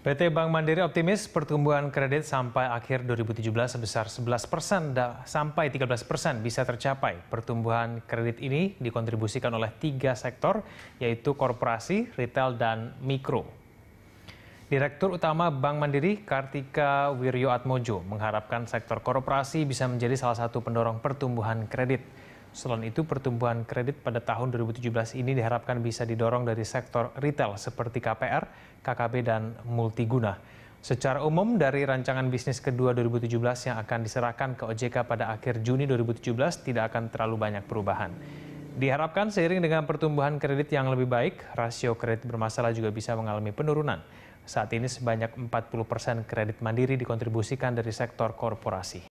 PT Bank Mandiri optimis pertumbuhan kredit sampai akhir 2017 sebesar 11 persen sampai 13 persen bisa tercapai. Pertumbuhan kredit ini dikontribusikan oleh tiga sektor, yaitu korporasi, retail, dan mikro. Direktur Utama Bank Mandiri Kartika Wiryo Atmojo mengharapkan sektor korporasi bisa menjadi salah satu pendorong pertumbuhan kredit. Selain itu, pertumbuhan kredit pada tahun 2017 ini diharapkan bisa didorong dari sektor retail seperti KPR, KKB, dan multiguna. Secara umum, dari rancangan bisnis kedua 2017 yang akan diserahkan ke OJK pada akhir Juni 2017 tidak akan terlalu banyak perubahan. Diharapkan seiring dengan pertumbuhan kredit yang lebih baik, rasio kredit bermasalah juga bisa mengalami penurunan. Saat ini sebanyak 40 persen kredit mandiri dikontribusikan dari sektor korporasi.